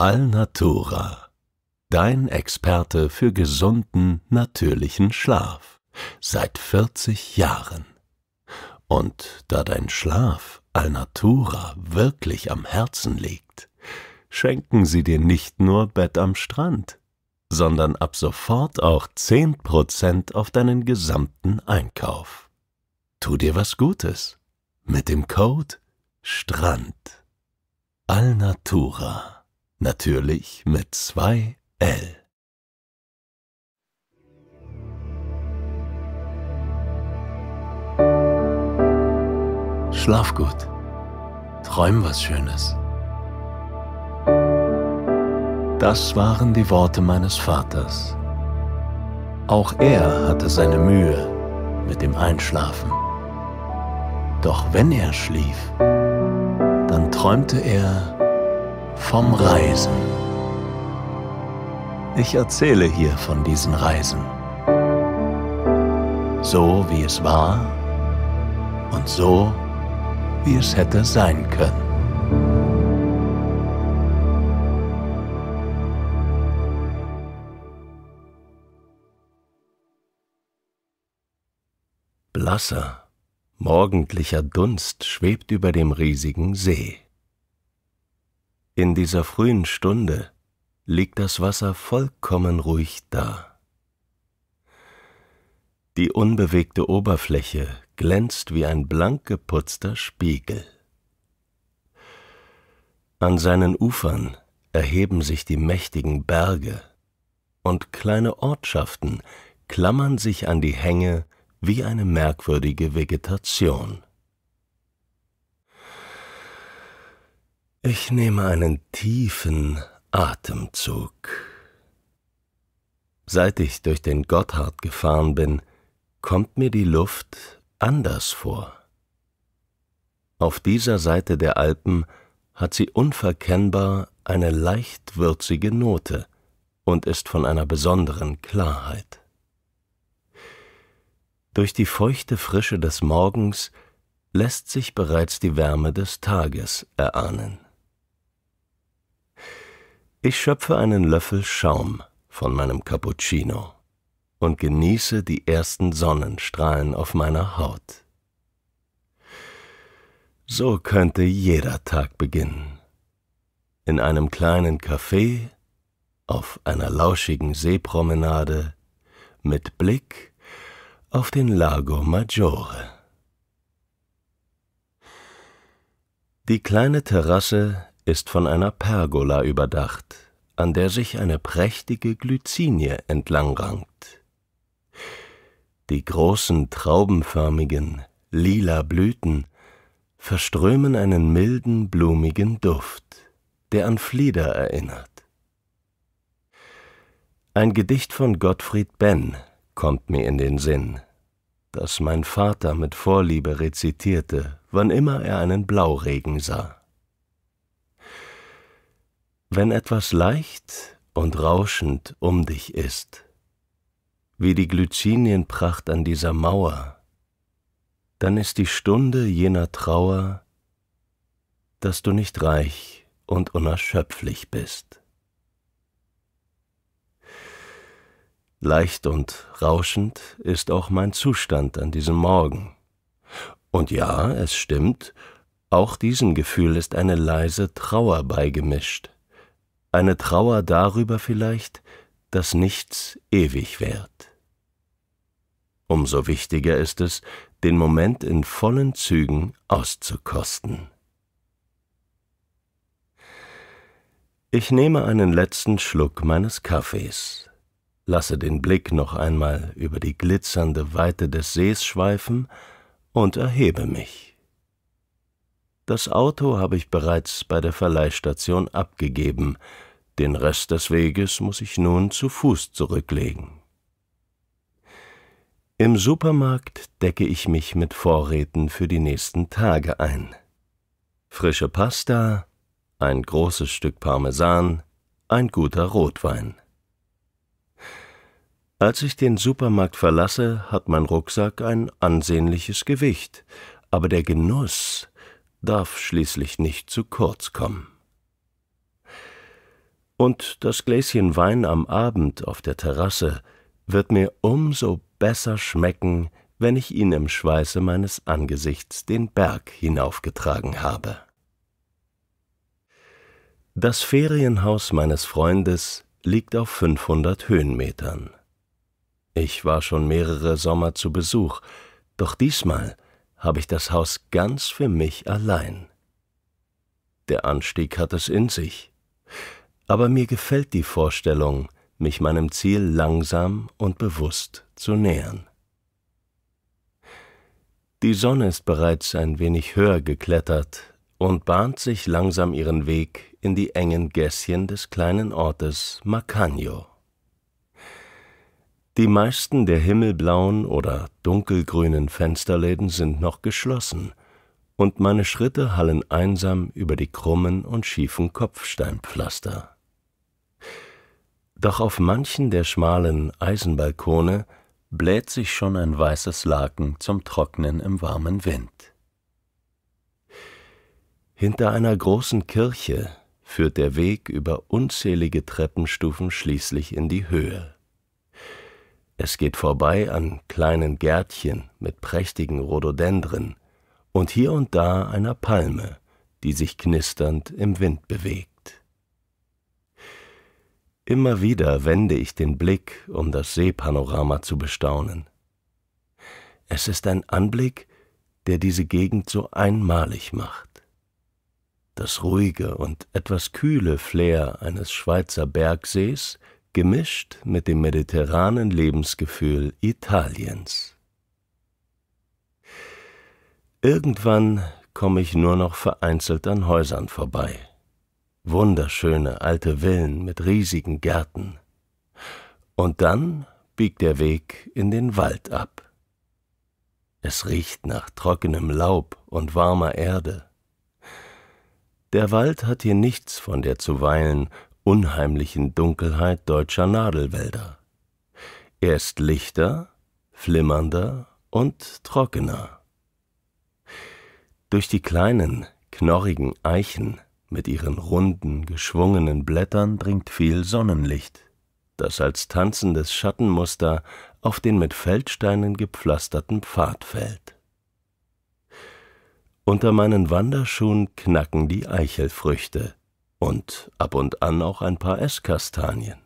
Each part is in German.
Alnatura, dein Experte für gesunden, natürlichen Schlaf seit 40 Jahren. Und da dein Schlaf Alnatura wirklich am Herzen liegt, schenken sie dir nicht nur Bett am Strand, sondern ab sofort auch 10% auf deinen gesamten Einkauf. Tu dir was Gutes mit dem Code STRAND. Alnatura. Natürlich mit 2 L. Schlaf gut. Träum was Schönes. Das waren die Worte meines Vaters. Auch er hatte seine Mühe mit dem Einschlafen. Doch wenn er schlief, dann träumte er vom Reisen. Ich erzähle hier von diesen Reisen. So wie es war und so wie es hätte sein können. Blasser, morgendlicher Dunst schwebt über dem riesigen See. In dieser frühen Stunde liegt das Wasser vollkommen ruhig da. Die unbewegte Oberfläche glänzt wie ein blank geputzter Spiegel. An seinen Ufern erheben sich die mächtigen Berge, und kleine Ortschaften klammern sich an die Hänge wie eine merkwürdige Vegetation. Ich nehme einen tiefen Atemzug. Seit ich durch den Gotthard gefahren bin, kommt mir die Luft anders vor. Auf dieser Seite der Alpen hat sie unverkennbar eine leicht würzige Note und ist von einer besonderen Klarheit. Durch die feuchte Frische des Morgens lässt sich bereits die Wärme des Tages erahnen. Ich schöpfe einen Löffel Schaum von meinem Cappuccino und genieße die ersten Sonnenstrahlen auf meiner Haut. So könnte jeder Tag beginnen. In einem kleinen Café, auf einer lauschigen Seepromenade, mit Blick auf den Lago Maggiore. Die kleine Terrasse ist von einer Pergola überdacht, an der sich eine prächtige Glycinie entlangrankt. Die großen traubenförmigen, lila Blüten verströmen einen milden, blumigen Duft, der an Flieder erinnert. Ein Gedicht von Gottfried Benn kommt mir in den Sinn, das mein Vater mit Vorliebe rezitierte, wann immer er einen Blauregen sah. Wenn etwas leicht und rauschend um dich ist, wie die Glycinienpracht an dieser Mauer, dann ist die Stunde jener Trauer, dass du nicht reich und unerschöpflich bist. Leicht und rauschend ist auch mein Zustand an diesem Morgen. Und ja, es stimmt, auch diesem Gefühl ist eine leise Trauer beigemischt eine Trauer darüber vielleicht, dass nichts ewig währt. Umso wichtiger ist es, den Moment in vollen Zügen auszukosten. Ich nehme einen letzten Schluck meines Kaffees, lasse den Blick noch einmal über die glitzernde Weite des Sees schweifen und erhebe mich. Das Auto habe ich bereits bei der Verleihstation abgegeben. Den Rest des Weges muss ich nun zu Fuß zurücklegen. Im Supermarkt decke ich mich mit Vorräten für die nächsten Tage ein. Frische Pasta, ein großes Stück Parmesan, ein guter Rotwein. Als ich den Supermarkt verlasse, hat mein Rucksack ein ansehnliches Gewicht, aber der Genuss darf schließlich nicht zu kurz kommen. Und das Gläschen Wein am Abend auf der Terrasse wird mir umso besser schmecken, wenn ich ihn im Schweiße meines Angesichts den Berg hinaufgetragen habe. Das Ferienhaus meines Freundes liegt auf 500 Höhenmetern. Ich war schon mehrere Sommer zu Besuch, doch diesmal – habe ich das Haus ganz für mich allein. Der Anstieg hat es in sich. Aber mir gefällt die Vorstellung, mich meinem Ziel langsam und bewusst zu nähern. Die Sonne ist bereits ein wenig höher geklettert und bahnt sich langsam ihren Weg in die engen Gässchen des kleinen Ortes Macagno. Die meisten der himmelblauen oder dunkelgrünen Fensterläden sind noch geschlossen, und meine Schritte hallen einsam über die krummen und schiefen Kopfsteinpflaster. Doch auf manchen der schmalen Eisenbalkone bläht sich schon ein weißes Laken zum Trocknen im warmen Wind. Hinter einer großen Kirche führt der Weg über unzählige Treppenstufen schließlich in die Höhe. Es geht vorbei an kleinen Gärtchen mit prächtigen Rhododendren und hier und da einer Palme, die sich knisternd im Wind bewegt. Immer wieder wende ich den Blick, um das Seepanorama zu bestaunen. Es ist ein Anblick, der diese Gegend so einmalig macht. Das ruhige und etwas kühle Flair eines Schweizer Bergsees gemischt mit dem mediterranen Lebensgefühl Italiens. Irgendwann komme ich nur noch vereinzelt an Häusern vorbei. Wunderschöne alte Villen mit riesigen Gärten. Und dann biegt der Weg in den Wald ab. Es riecht nach trockenem Laub und warmer Erde. Der Wald hat hier nichts von der zuweilen unheimlichen Dunkelheit deutscher Nadelwälder. Erst lichter, flimmernder und trockener. Durch die kleinen, knorrigen Eichen mit ihren runden, geschwungenen Blättern dringt viel Sonnenlicht, das als tanzendes Schattenmuster auf den mit Feldsteinen gepflasterten Pfad fällt. Unter meinen Wanderschuhen knacken die Eichelfrüchte, und ab und an auch ein paar Esskastanien.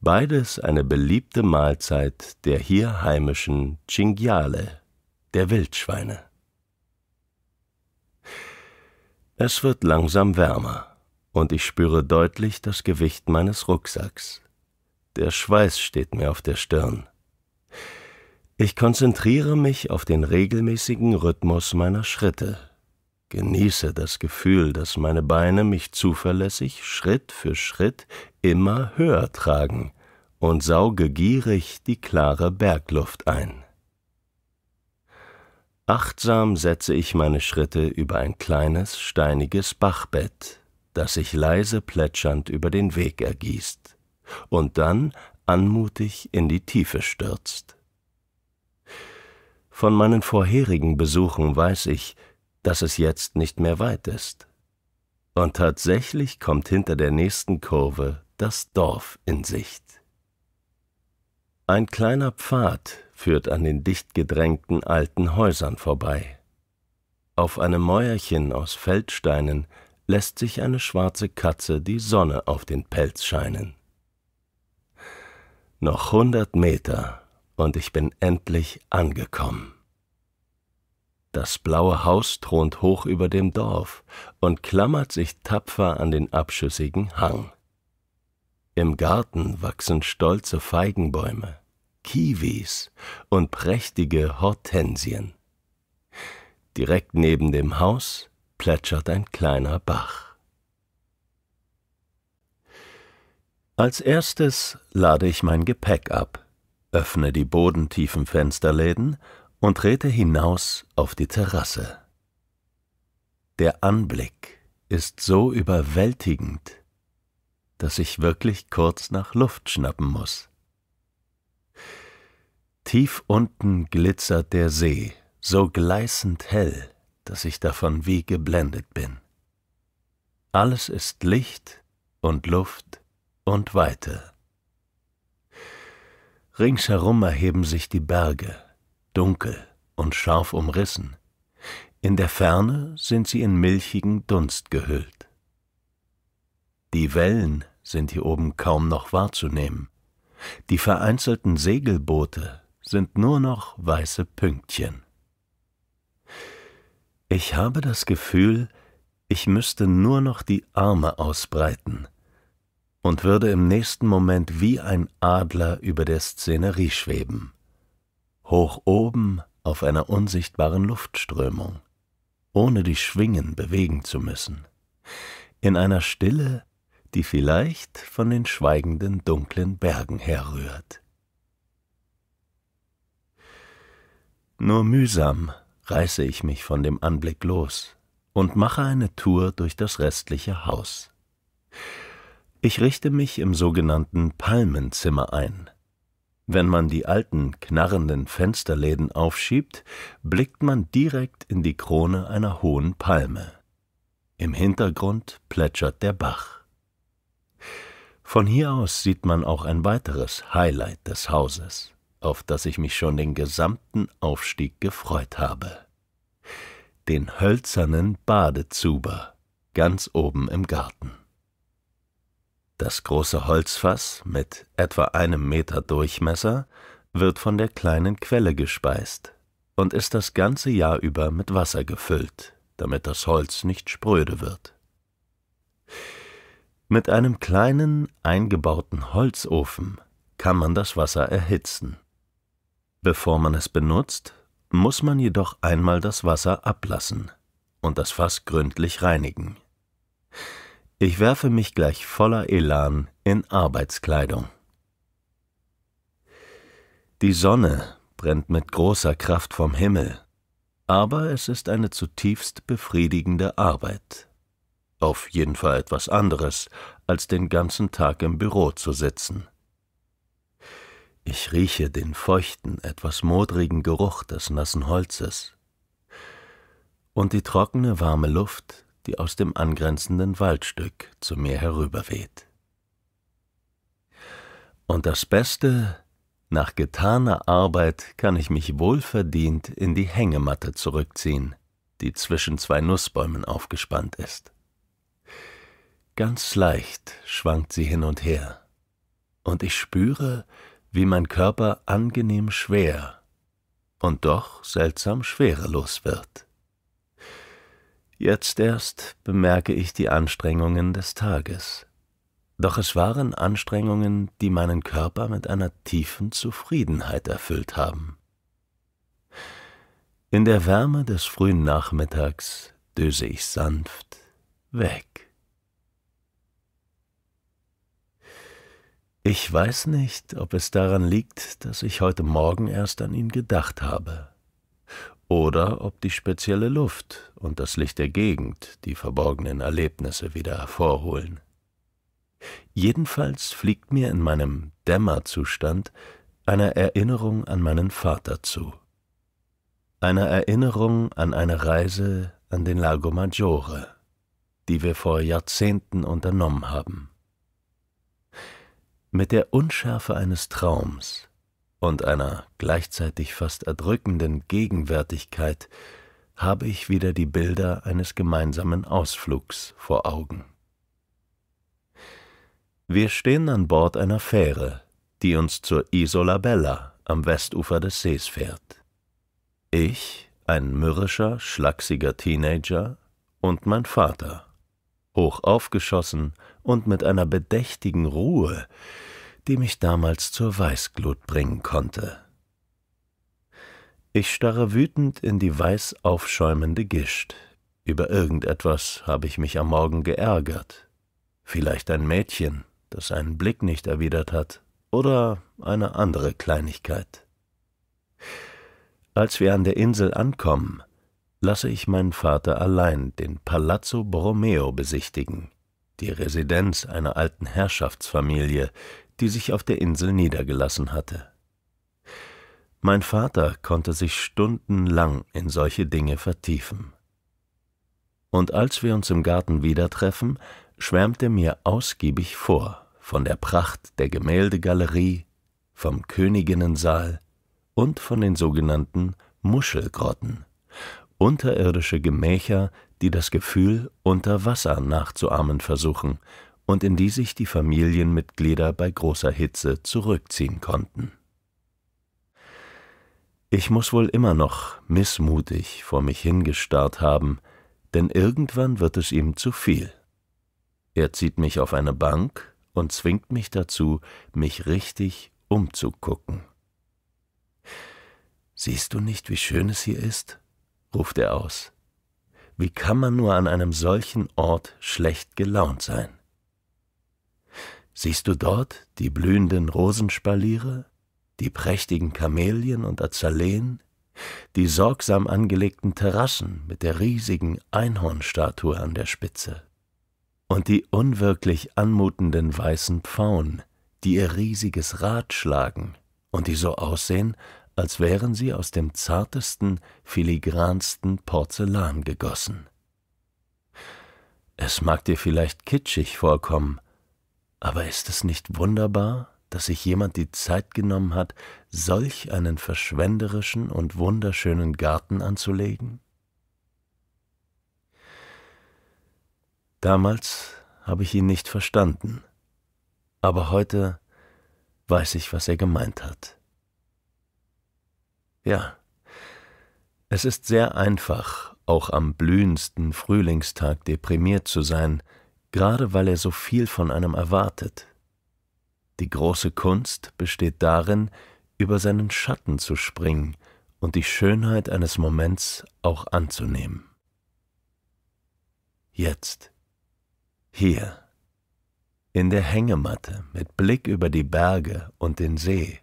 Beides eine beliebte Mahlzeit der hier heimischen Chingiale, der Wildschweine. Es wird langsam wärmer, und ich spüre deutlich das Gewicht meines Rucksacks. Der Schweiß steht mir auf der Stirn. Ich konzentriere mich auf den regelmäßigen Rhythmus meiner Schritte genieße das Gefühl, dass meine Beine mich zuverlässig Schritt für Schritt immer höher tragen und sauge gierig die klare Bergluft ein. Achtsam setze ich meine Schritte über ein kleines, steiniges Bachbett, das sich leise plätschernd über den Weg ergießt und dann anmutig in die Tiefe stürzt. Von meinen vorherigen Besuchen weiß ich, dass es jetzt nicht mehr weit ist. Und tatsächlich kommt hinter der nächsten Kurve das Dorf in Sicht. Ein kleiner Pfad führt an den dicht gedrängten alten Häusern vorbei. Auf einem Mäuerchen aus Feldsteinen lässt sich eine schwarze Katze die Sonne auf den Pelz scheinen. Noch hundert Meter und ich bin endlich angekommen. Das blaue Haus thront hoch über dem Dorf und klammert sich tapfer an den abschüssigen Hang. Im Garten wachsen stolze Feigenbäume, Kiwis und prächtige Hortensien. Direkt neben dem Haus plätschert ein kleiner Bach. Als erstes lade ich mein Gepäck ab, öffne die bodentiefen Fensterläden und trete hinaus auf die Terrasse. Der Anblick ist so überwältigend, dass ich wirklich kurz nach Luft schnappen muss. Tief unten glitzert der See, so gleißend hell, dass ich davon wie geblendet bin. Alles ist Licht und Luft und Weite. Ringsherum erheben sich die Berge, dunkel und scharf umrissen, in der Ferne sind sie in milchigen Dunst gehüllt. Die Wellen sind hier oben kaum noch wahrzunehmen, die vereinzelten Segelboote sind nur noch weiße Pünktchen. Ich habe das Gefühl, ich müsste nur noch die Arme ausbreiten und würde im nächsten Moment wie ein Adler über der Szenerie schweben hoch oben auf einer unsichtbaren Luftströmung, ohne die Schwingen bewegen zu müssen, in einer Stille, die vielleicht von den schweigenden dunklen Bergen herrührt. Nur mühsam reiße ich mich von dem Anblick los und mache eine Tour durch das restliche Haus. Ich richte mich im sogenannten Palmenzimmer ein, wenn man die alten, knarrenden Fensterläden aufschiebt, blickt man direkt in die Krone einer hohen Palme. Im Hintergrund plätschert der Bach. Von hier aus sieht man auch ein weiteres Highlight des Hauses, auf das ich mich schon den gesamten Aufstieg gefreut habe. Den hölzernen Badezuber, ganz oben im Garten. Das große Holzfass mit etwa einem Meter Durchmesser wird von der kleinen Quelle gespeist und ist das ganze Jahr über mit Wasser gefüllt, damit das Holz nicht spröde wird. Mit einem kleinen eingebauten Holzofen kann man das Wasser erhitzen. Bevor man es benutzt, muss man jedoch einmal das Wasser ablassen und das Fass gründlich reinigen. Ich werfe mich gleich voller Elan in Arbeitskleidung. Die Sonne brennt mit großer Kraft vom Himmel, aber es ist eine zutiefst befriedigende Arbeit. Auf jeden Fall etwas anderes, als den ganzen Tag im Büro zu sitzen. Ich rieche den feuchten, etwas modrigen Geruch des nassen Holzes. Und die trockene, warme Luft die aus dem angrenzenden Waldstück zu mir herüberweht. Und das Beste, nach getaner Arbeit kann ich mich wohlverdient in die Hängematte zurückziehen, die zwischen zwei Nussbäumen aufgespannt ist. Ganz leicht schwankt sie hin und her, und ich spüre, wie mein Körper angenehm schwer und doch seltsam schwerelos wird. Jetzt erst bemerke ich die Anstrengungen des Tages. Doch es waren Anstrengungen, die meinen Körper mit einer tiefen Zufriedenheit erfüllt haben. In der Wärme des frühen Nachmittags döse ich sanft weg. Ich weiß nicht, ob es daran liegt, dass ich heute Morgen erst an ihn gedacht habe oder ob die spezielle Luft und das Licht der Gegend die verborgenen Erlebnisse wieder hervorholen. Jedenfalls fliegt mir in meinem Dämmerzustand eine Erinnerung an meinen Vater zu. Eine Erinnerung an eine Reise an den Lago Maggiore, die wir vor Jahrzehnten unternommen haben. Mit der Unschärfe eines Traums und einer gleichzeitig fast erdrückenden Gegenwärtigkeit habe ich wieder die Bilder eines gemeinsamen Ausflugs vor Augen. Wir stehen an Bord einer Fähre, die uns zur Isola Bella am Westufer des Sees fährt. Ich, ein mürrischer, schlachsiger Teenager und mein Vater, hoch aufgeschossen und mit einer bedächtigen Ruhe, die mich damals zur Weißglut bringen konnte. Ich starre wütend in die weiß aufschäumende Gischt. Über irgendetwas habe ich mich am Morgen geärgert. Vielleicht ein Mädchen, das einen Blick nicht erwidert hat, oder eine andere Kleinigkeit. Als wir an der Insel ankommen, lasse ich meinen Vater allein den Palazzo Borromeo besichtigen, die Residenz einer alten Herrschaftsfamilie, die sich auf der Insel niedergelassen hatte. Mein Vater konnte sich stundenlang in solche Dinge vertiefen. Und als wir uns im Garten wieder treffen, schwärmt er mir ausgiebig vor von der Pracht der Gemäldegalerie, vom Königinnensaal und von den sogenannten Muschelgrotten, unterirdische Gemächer, die das Gefühl, unter Wasser nachzuahmen versuchen und in die sich die Familienmitglieder bei großer Hitze zurückziehen konnten. Ich muss wohl immer noch missmutig vor mich hingestarrt haben, denn irgendwann wird es ihm zu viel. Er zieht mich auf eine Bank und zwingt mich dazu, mich richtig umzugucken. Siehst du nicht, wie schön es hier ist? ruft er aus. Wie kann man nur an einem solchen Ort schlecht gelaunt sein? Siehst du dort die blühenden Rosenspaliere, die prächtigen Kamelien und Azaleen, die sorgsam angelegten Terrassen mit der riesigen Einhornstatue an der Spitze und die unwirklich anmutenden weißen Pfauen, die ihr riesiges Rad schlagen und die so aussehen, als wären sie aus dem zartesten, filigransten Porzellan gegossen. Es mag dir vielleicht kitschig vorkommen, aber ist es nicht wunderbar, dass sich jemand die Zeit genommen hat, solch einen verschwenderischen und wunderschönen Garten anzulegen? Damals habe ich ihn nicht verstanden, aber heute weiß ich, was er gemeint hat. Ja, es ist sehr einfach, auch am blühendsten Frühlingstag deprimiert zu sein, gerade weil er so viel von einem erwartet. Die große Kunst besteht darin, über seinen Schatten zu springen und die Schönheit eines Moments auch anzunehmen. Jetzt, hier, in der Hängematte mit Blick über die Berge und den See,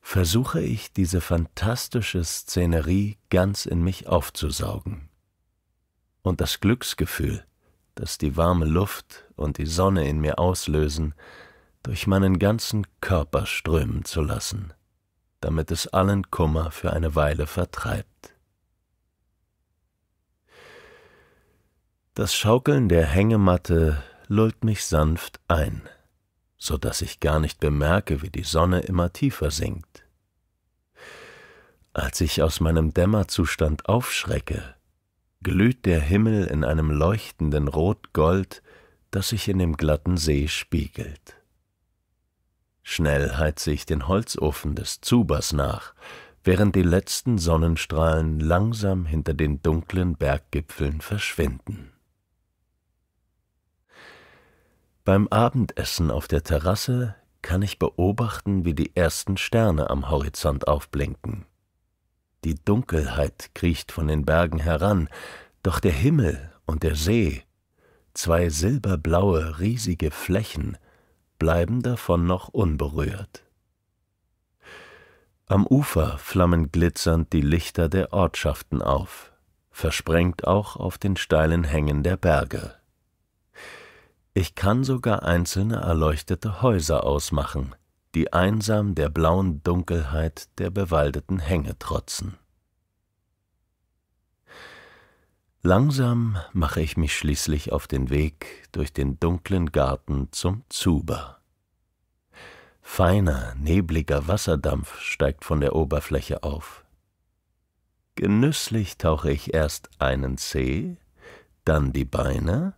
versuche ich diese fantastische Szenerie ganz in mich aufzusaugen. Und das Glücksgefühl, das die warme Luft und die Sonne in mir auslösen, durch meinen ganzen Körper strömen zu lassen, damit es allen Kummer für eine Weile vertreibt. Das Schaukeln der Hängematte lullt mich sanft ein, so dass ich gar nicht bemerke, wie die Sonne immer tiefer sinkt. Als ich aus meinem Dämmerzustand aufschrecke, glüht der Himmel in einem leuchtenden Rotgold, das sich in dem glatten See spiegelt. Schnell heize ich den Holzofen des Zubers nach, während die letzten Sonnenstrahlen langsam hinter den dunklen Berggipfeln verschwinden. Beim Abendessen auf der Terrasse kann ich beobachten, wie die ersten Sterne am Horizont aufblinken. Die Dunkelheit kriecht von den Bergen heran, doch der Himmel und der See, zwei silberblaue, riesige Flächen, bleiben davon noch unberührt. Am Ufer flammen glitzernd die Lichter der Ortschaften auf, versprengt auch auf den steilen Hängen der Berge. Ich kann sogar einzelne erleuchtete Häuser ausmachen, die einsam der blauen Dunkelheit der bewaldeten Hänge trotzen. Langsam mache ich mich schließlich auf den Weg durch den dunklen Garten zum Zuber. Feiner, nebliger Wasserdampf steigt von der Oberfläche auf. Genüsslich tauche ich erst einen Zeh, dann die Beine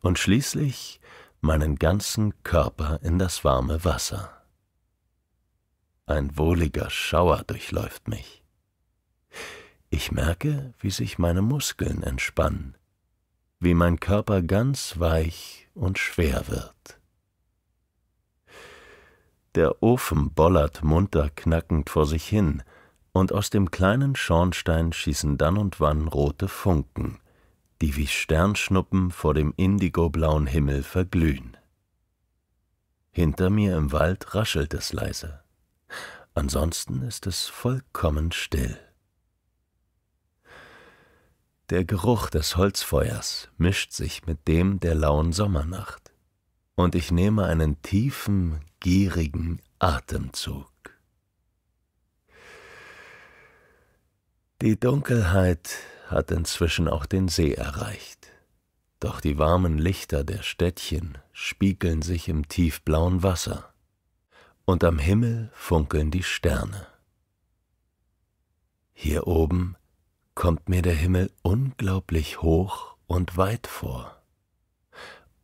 und schließlich meinen ganzen Körper in das warme Wasser. Ein wohliger Schauer durchläuft mich. Ich merke, wie sich meine Muskeln entspannen, wie mein Körper ganz weich und schwer wird. Der Ofen bollert munter knackend vor sich hin, und aus dem kleinen Schornstein schießen dann und wann rote Funken, die wie Sternschnuppen vor dem indigoblauen Himmel verglühen. Hinter mir im Wald raschelt es leise. Ansonsten ist es vollkommen still. Der Geruch des Holzfeuers mischt sich mit dem der lauen Sommernacht, und ich nehme einen tiefen, gierigen Atemzug. Die Dunkelheit hat inzwischen auch den See erreicht, doch die warmen Lichter der Städtchen spiegeln sich im tiefblauen Wasser und am Himmel funkeln die Sterne. Hier oben kommt mir der Himmel unglaublich hoch und weit vor,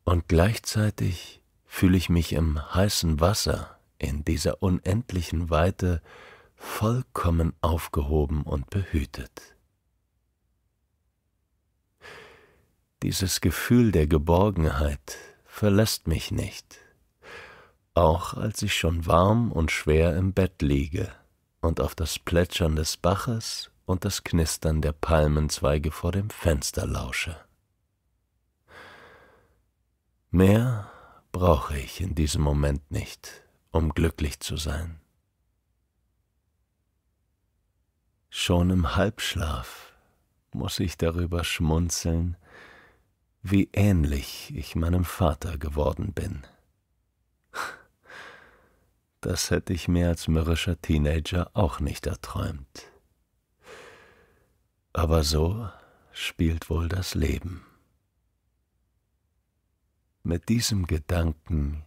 und gleichzeitig fühle ich mich im heißen Wasser in dieser unendlichen Weite vollkommen aufgehoben und behütet. Dieses Gefühl der Geborgenheit verlässt mich nicht auch als ich schon warm und schwer im Bett liege und auf das Plätschern des Baches und das Knistern der Palmenzweige vor dem Fenster lausche. Mehr brauche ich in diesem Moment nicht, um glücklich zu sein. Schon im Halbschlaf muss ich darüber schmunzeln, wie ähnlich ich meinem Vater geworden bin. Das hätte ich mir als mürrischer Teenager auch nicht erträumt. Aber so spielt wohl das Leben. Mit diesem Gedanken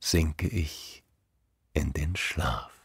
sinke ich in den Schlaf.